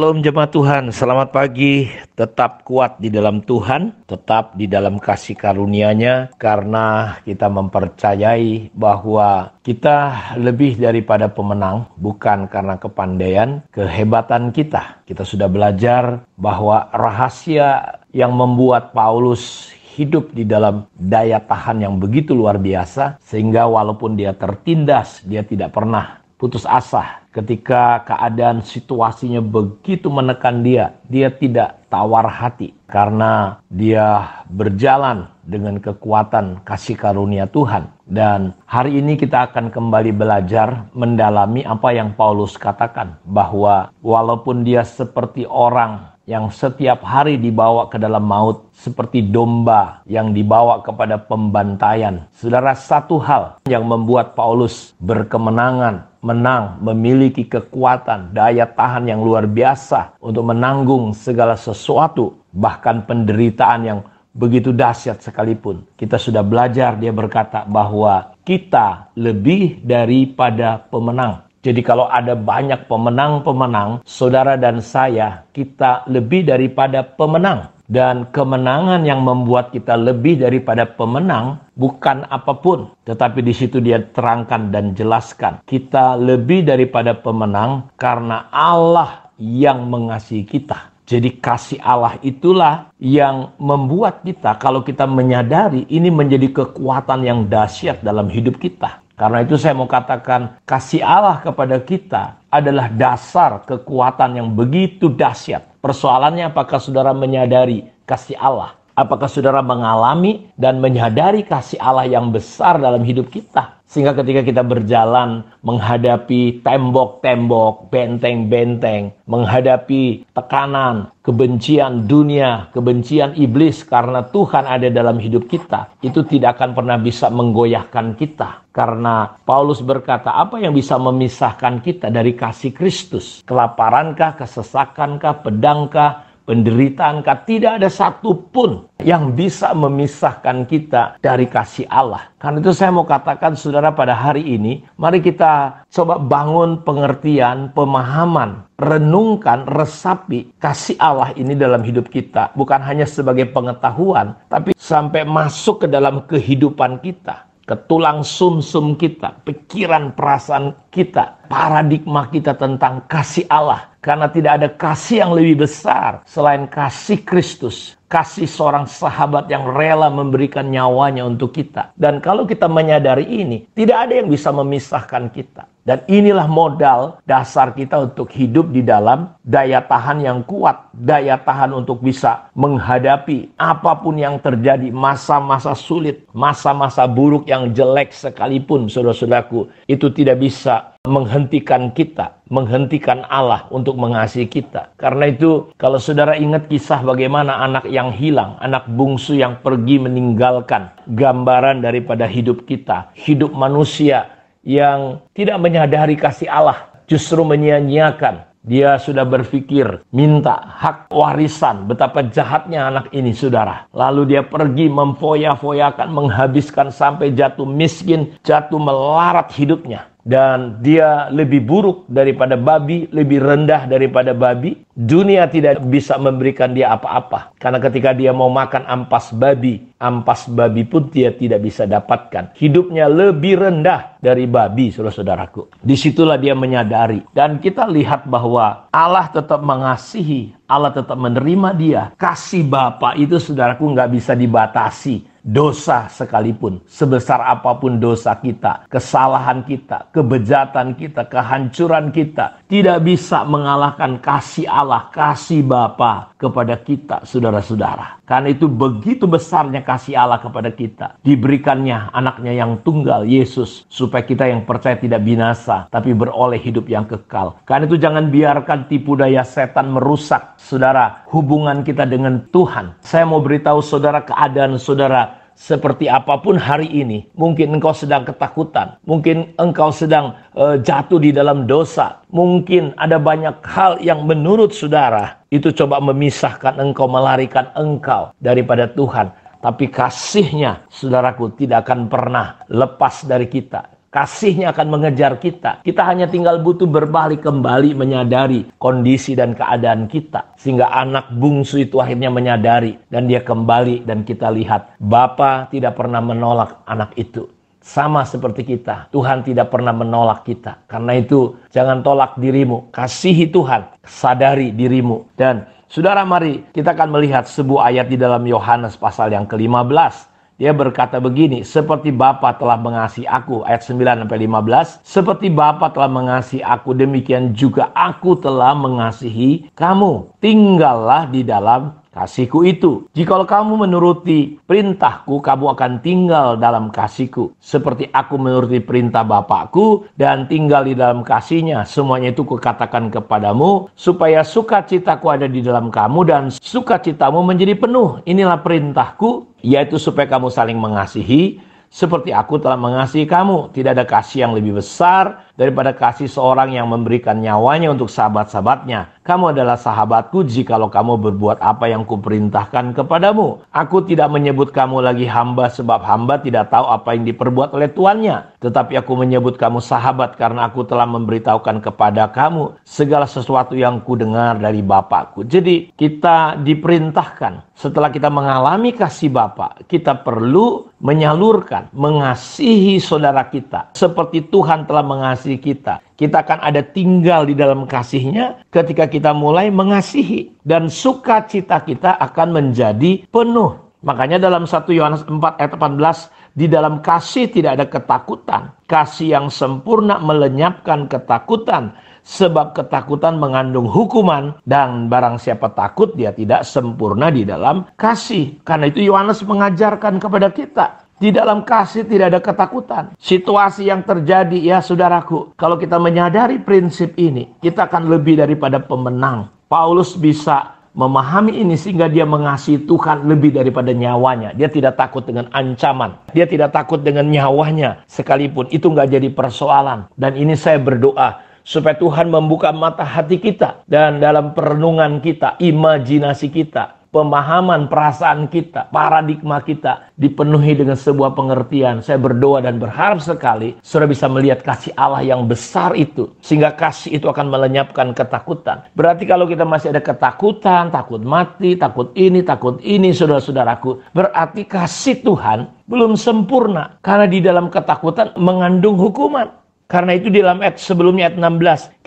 Shalom jemaat Tuhan, selamat pagi. Tetap kuat di dalam Tuhan, tetap di dalam kasih karunia-Nya karena kita mempercayai bahwa kita lebih daripada pemenang bukan karena kepandaian, kehebatan kita. Kita sudah belajar bahwa rahasia yang membuat Paulus hidup di dalam daya tahan yang begitu luar biasa sehingga walaupun dia tertindas dia tidak pernah putus asa ketika keadaan situasinya begitu menekan dia. Dia tidak tawar hati karena dia berjalan dengan kekuatan kasih karunia Tuhan. Dan hari ini kita akan kembali belajar mendalami apa yang Paulus katakan bahwa walaupun dia seperti orang yang setiap hari dibawa ke dalam maut seperti domba yang dibawa kepada pembantaian. Saudara, satu hal yang membuat Paulus berkemenangan, menang, memiliki kekuatan, daya tahan yang luar biasa untuk menanggung segala sesuatu, bahkan penderitaan yang begitu dahsyat sekalipun. Kita sudah belajar dia berkata bahwa kita lebih daripada pemenang. Jadi kalau ada banyak pemenang-pemenang, saudara dan saya, kita lebih daripada pemenang. Dan kemenangan yang membuat kita lebih daripada pemenang bukan apapun, tetapi di situ dia terangkan dan jelaskan. Kita lebih daripada pemenang karena Allah yang mengasihi kita. Jadi kasih Allah itulah yang membuat kita kalau kita menyadari ini menjadi kekuatan yang dahsyat dalam hidup kita. Karena itu saya mau katakan kasih Allah kepada kita adalah dasar kekuatan yang begitu dahsyat. Persoalannya apakah saudara menyadari kasih Allah Apakah saudara mengalami dan menyadari kasih Allah yang besar dalam hidup kita? Sehingga ketika kita berjalan menghadapi tembok-tembok, benteng-benteng, menghadapi tekanan, kebencian dunia, kebencian iblis karena Tuhan ada dalam hidup kita, itu tidak akan pernah bisa menggoyahkan kita. Karena Paulus berkata, apa yang bisa memisahkan kita dari kasih Kristus? Kelaparankah, kesesakankah, pedangkah, penderitaan kah? Tidak ada satupun yang bisa memisahkan kita dari kasih Allah. Karena itu saya mau katakan saudara pada hari ini, mari kita coba bangun pengertian, pemahaman, renungkan, resapi kasih Allah ini dalam hidup kita. Bukan hanya sebagai pengetahuan, tapi sampai masuk ke dalam kehidupan kita ke tulang sumsum kita, pikiran perasaan kita, paradigma kita tentang kasih Allah. Karena tidak ada kasih yang lebih besar selain kasih Kristus. Kasih seorang sahabat yang rela memberikan nyawanya untuk kita. Dan kalau kita menyadari ini, tidak ada yang bisa memisahkan kita. Dan inilah modal dasar kita untuk hidup di dalam daya tahan yang kuat, daya tahan untuk bisa menghadapi apapun yang terjadi, masa-masa sulit, masa-masa buruk yang jelek sekalipun, saudara-saudaraku, itu tidak bisa menghentikan kita, menghentikan Allah untuk mengasihi kita. Karena itu, kalau saudara ingat kisah bagaimana anak yang hilang, anak bungsu yang pergi meninggalkan gambaran daripada hidup kita, hidup manusia yang tidak menyadari kasih Allah, justru menyia-nyiakan. Dia sudah berpikir minta hak warisan betapa jahatnya anak ini saudara. Lalu dia pergi memfoya-foyakan menghabiskan sampai jatuh miskin, jatuh melarat hidupnya. Dan dia lebih buruk daripada babi, lebih rendah daripada babi. Dunia tidak bisa memberikan dia apa-apa. Karena ketika dia mau makan ampas babi, ampas babi pun dia tidak bisa dapatkan. Hidupnya lebih rendah dari babi, saudara-saudaraku. Disitulah dia menyadari. Dan kita lihat bahwa Allah tetap mengasihi, Allah tetap menerima dia. Kasih Bapa itu, saudaraku, nggak bisa dibatasi. Dosa sekalipun, sebesar apapun dosa kita, kesalahan kita, kebejatan kita, kehancuran kita, tidak bisa mengalahkan kasih Allah, kasih Bapa kepada kita, saudara-saudara. Karena itu begitu besarnya kasih Allah kepada kita. Diberikannya anaknya yang tunggal, Yesus, supaya kita yang percaya tidak binasa, tapi beroleh hidup yang kekal. Karena itu jangan biarkan tipu daya setan merusak, saudara, hubungan kita dengan Tuhan. Saya mau beritahu saudara keadaan saudara seperti apapun hari ini, mungkin engkau sedang ketakutan, mungkin engkau sedang e, jatuh di dalam dosa, mungkin ada banyak hal yang menurut saudara itu coba memisahkan engkau, melarikan engkau daripada Tuhan. Tapi kasihnya, saudaraku, tidak akan pernah lepas dari kita Kasihnya akan mengejar kita. Kita hanya tinggal butuh berbalik kembali menyadari kondisi dan keadaan kita. Sehingga anak bungsu itu akhirnya menyadari dan dia kembali dan kita lihat Bapak tidak pernah menolak anak itu sama seperti kita. Tuhan tidak pernah menolak kita. Karena itu, jangan tolak dirimu. Kasihi Tuhan, sadari dirimu. Dan saudara mari kita akan melihat sebuah ayat di dalam Yohanes pasal yang ke-15. Dia berkata begini, seperti Bapa telah mengasihi aku, ayat 9 sampai 15, seperti Bapa telah mengasihi aku, demikian juga aku telah mengasihi kamu. Tinggallah di dalam kasihku itu. Jikalau kamu menuruti perintahku, kamu akan tinggal dalam kasihku. Seperti aku menuruti perintah Bapakku dan tinggal di dalam kasihnya. Semuanya itu kukatakan kepadamu, supaya sukacitaku ada di dalam kamu dan sukacitamu menjadi penuh. Inilah perintahku, yaitu supaya kamu saling mengasihi, seperti aku telah mengasihi kamu. Tidak ada kasih yang lebih besar, daripada kasih seorang yang memberikan nyawanya untuk sahabat-sahabatnya. Kamu adalah sahabatku jikalau kamu berbuat apa yang kuperintahkan kepadamu. Aku tidak menyebut kamu lagi hamba sebab hamba tidak tahu apa yang diperbuat oleh tuannya. Tetapi aku menyebut kamu sahabat karena aku telah memberitahukan kepada kamu segala sesuatu yang kudengar dari Bapakku. Jadi kita diperintahkan setelah kita mengalami kasih Bapak, kita perlu menyalurkan, mengasihi saudara kita seperti Tuhan telah mengasihi kasih kita. Kita akan ada tinggal di dalam kasihnya ketika kita mulai mengasihi. Dan sukacita kita akan menjadi penuh. Makanya dalam 1 Yohanes 4 ayat 18, di dalam kasih tidak ada ketakutan. Kasih yang sempurna melenyapkan ketakutan. Sebab ketakutan mengandung hukuman. Dan barang siapa takut, dia tidak sempurna di dalam kasih. Karena itu Yohanes mengajarkan kepada kita. Di dalam kasih tidak ada ketakutan. Situasi yang terjadi ya saudaraku, kalau kita menyadari prinsip ini, kita akan lebih daripada pemenang. Paulus bisa memahami ini sehingga dia mengasihi Tuhan lebih daripada nyawanya. Dia tidak takut dengan ancaman. Dia tidak takut dengan nyawanya sekalipun. Itu nggak jadi persoalan. Dan ini saya berdoa supaya Tuhan membuka mata hati kita dan dalam perenungan kita, imajinasi kita, pemahaman perasaan kita, paradigma kita dipenuhi dengan sebuah pengertian. Saya berdoa dan berharap sekali sudah bisa melihat kasih Allah yang besar itu sehingga kasih itu akan melenyapkan ketakutan. Berarti kalau kita masih ada ketakutan, takut mati, takut ini, takut ini saudara-saudaraku, berarti kasih Tuhan belum sempurna karena di dalam ketakutan mengandung hukuman. Karena itu di dalam ayat sebelumnya ayat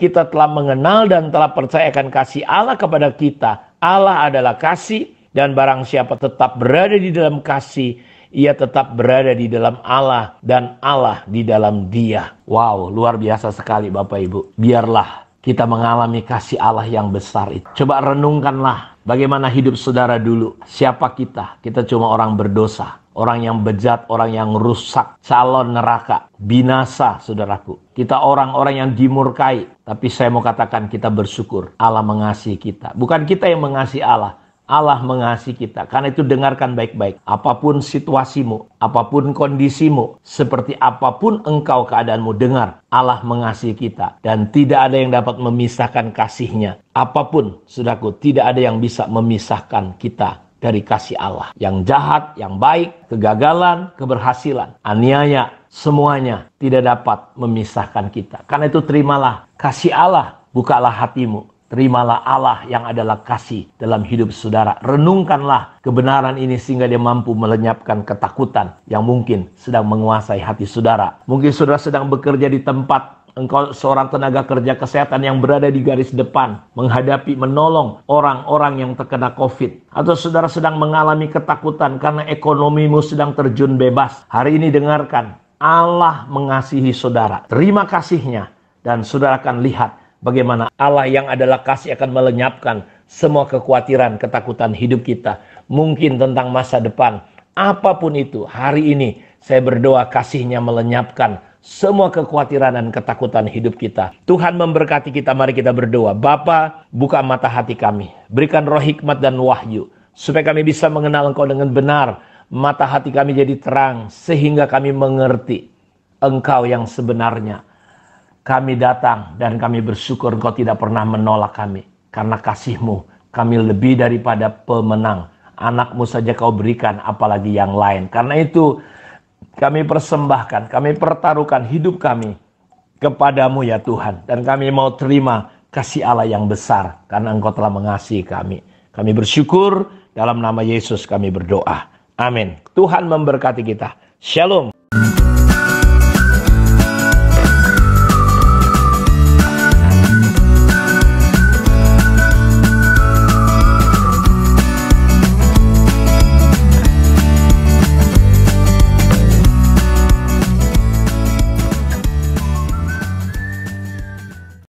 16 kita telah mengenal dan telah percayakan kasih Allah kepada kita Allah adalah kasih dan barang siapa tetap berada di dalam kasih, ia tetap berada di dalam Allah dan Allah di dalam dia. Wow, luar biasa sekali Bapak Ibu. Biarlah kita mengalami kasih Allah yang besar itu. Coba renungkanlah bagaimana hidup saudara dulu. Siapa kita? Kita cuma orang berdosa orang yang bejat, orang yang rusak, calon neraka, binasa saudaraku. Kita orang-orang yang dimurkai, tapi saya mau katakan kita bersyukur Allah mengasihi kita. Bukan kita yang mengasihi Allah, Allah mengasihi kita. Karena itu dengarkan baik-baik. Apapun situasimu, apapun kondisimu, seperti apapun engkau keadaanmu, dengar. Allah mengasihi kita. Dan tidak ada yang dapat memisahkan kasihnya. Apapun, sudahku, tidak ada yang bisa memisahkan kita dari kasih Allah. Yang jahat, yang baik, kegagalan, keberhasilan, aniaya, semuanya tidak dapat memisahkan kita. Karena itu terimalah kasih Allah, bukalah hatimu. Terimalah Allah yang adalah kasih dalam hidup saudara. Renungkanlah kebenaran ini sehingga dia mampu melenyapkan ketakutan yang mungkin sedang menguasai hati saudara. Mungkin saudara sedang bekerja di tempat engkau seorang tenaga kerja kesehatan yang berada di garis depan menghadapi menolong orang-orang yang terkena Covid atau saudara sedang mengalami ketakutan karena ekonomimu sedang terjun bebas. Hari ini dengarkan, Allah mengasihi saudara. Terima kasihnya dan saudara akan lihat bagaimana Allah yang adalah kasih akan melenyapkan semua kekhawatiran, ketakutan hidup kita. Mungkin tentang masa depan, apapun itu, hari ini saya berdoa kasihnya melenyapkan semua kekhawatiran dan ketakutan hidup kita. Tuhan memberkati kita, mari kita berdoa. Bapa, buka mata hati kami. Berikan roh hikmat dan wahyu. Supaya kami bisa mengenal engkau dengan benar. Mata hati kami jadi terang. Sehingga kami mengerti engkau yang sebenarnya. Kami datang dan kami bersyukur engkau tidak pernah menolak kami. Karena kasihmu kami lebih daripada pemenang. Anakmu saja kau berikan apalagi yang lain. Karena itu kami persembahkan, kami pertaruhkan hidup kami kepadamu ya Tuhan. Dan kami mau terima kasih Allah yang besar karena engkau telah mengasihi kami. Kami bersyukur dalam nama Yesus kami berdoa. Amin. Tuhan memberkati kita. Shalom.